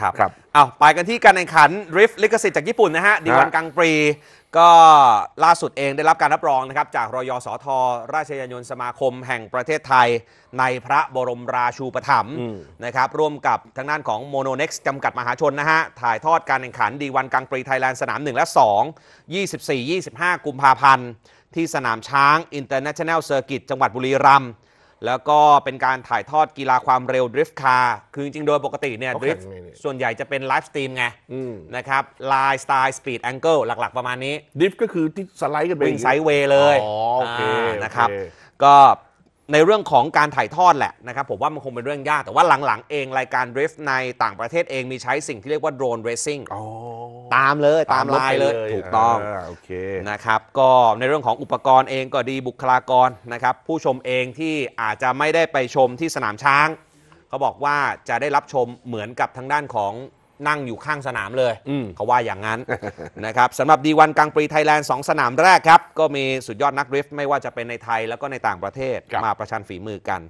ครับครับเอาไปกันที่การแข่งขันริฟลิขสิทธิ์จากญี่ปุ่นนะฮะดีวันกังปรี ก็ล่าสุดเองได้รับการรับรองนะครับจากรอยสท ราชยานยนต์สมาคมแห่งประเทศไทยในพระบรมราชูปถัมภ์นะครับ ร่วมกับทางด้านของโมโนเน็กซ์จำกัดมหาชนนะฮะ ถ่ายทอดการแข่งขันดีวันกังปรีไทยแลนด์สนาม 1 และ 2 24-25 กุมภาพันธ์ ที่สนามช้างอินเตอร์เนชั่นแนลเซอร์กิตจังหวัดบุรีรัมย์แล้วก็เป็นการถ่ายทอดกีฬาความเร็วดริฟท์คาร์ คือจริงๆโดยปกติเนี่ยดริฟท์ส่วนใหญ่จะเป็นไลฟ์สตรีมไง นะครับไลน์สไตล์สปีดแองเกิลหลักๆ ประมาณนี้ดริฟ์ก็คือที่สไลด์กันไปวิ่งไซด์เวย์เลยโอเคนะครับก็ในเรื่องของการถ่ายทอดแหละนะครับผมว่ามันคงเป็นเรื่องยากแต่ว่าหลังๆเองรายการดริฟท์ในต่างประเทศเองมีใช้สิ่งที่เรียกว่าโดรนเรซิ่งตามเลย ตามลายเลยถูกต้องอนะครับก็ในเรื่องของอุปกรณ์เองก็ดีบุคลากรนะครับ ผู้ชมเองที่อาจจะไม่ได้ไปชมที่สนามช้างเขาบอกว่าจะได้รับชมเหมือนกับทางด้านของนั่งอยู่ข้างสนามเลย เขาว่าอย่างนั้นนะครับสำหรับดีวันกลางปีไทยแลนด์ 2 สนามแรกครับ ก็มีสุดยอดนักดริฟต์ไม่ว่าจะเป็นในไทยแล้วก็ในต่างประเทศ มาประชันฝีมือกัน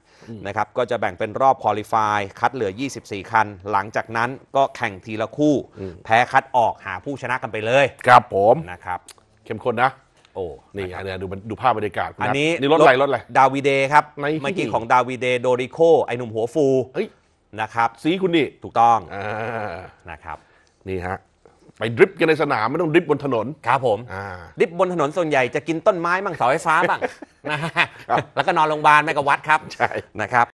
นะครับก็จะแบ่งเป็นรอบคอลิฟาย คัดเหลือ 24 คัน หลังจากนั้นก็แข่งทีละคู่ แพ้คัดออกหาผู้ชนะกันไปเลย ครับผมนะครับเข้มข้นนะ โอ้นี่อันนี้ดูดูภาพบรรยากาศอันนี้นี่รถอะไรรถอะไรดาวีเดครับเมื่อกี้ของดาวีเดโดริโคไอหนุ่มหัวฟูนะครับสีคุณนี่ถูกต้องอนะครับ นี่ฮะไปดริปกันในสนามไม่ต้องดริปบนถนน ครับผมดริปบนถนน ส่วนใหญ่จะกินต้นไม้บ้างเสาไฟฟ้าบ้างนะฮะแล้วก็นอนโรงพยาบาล ไม่ก็วัดครับใช่นะครับ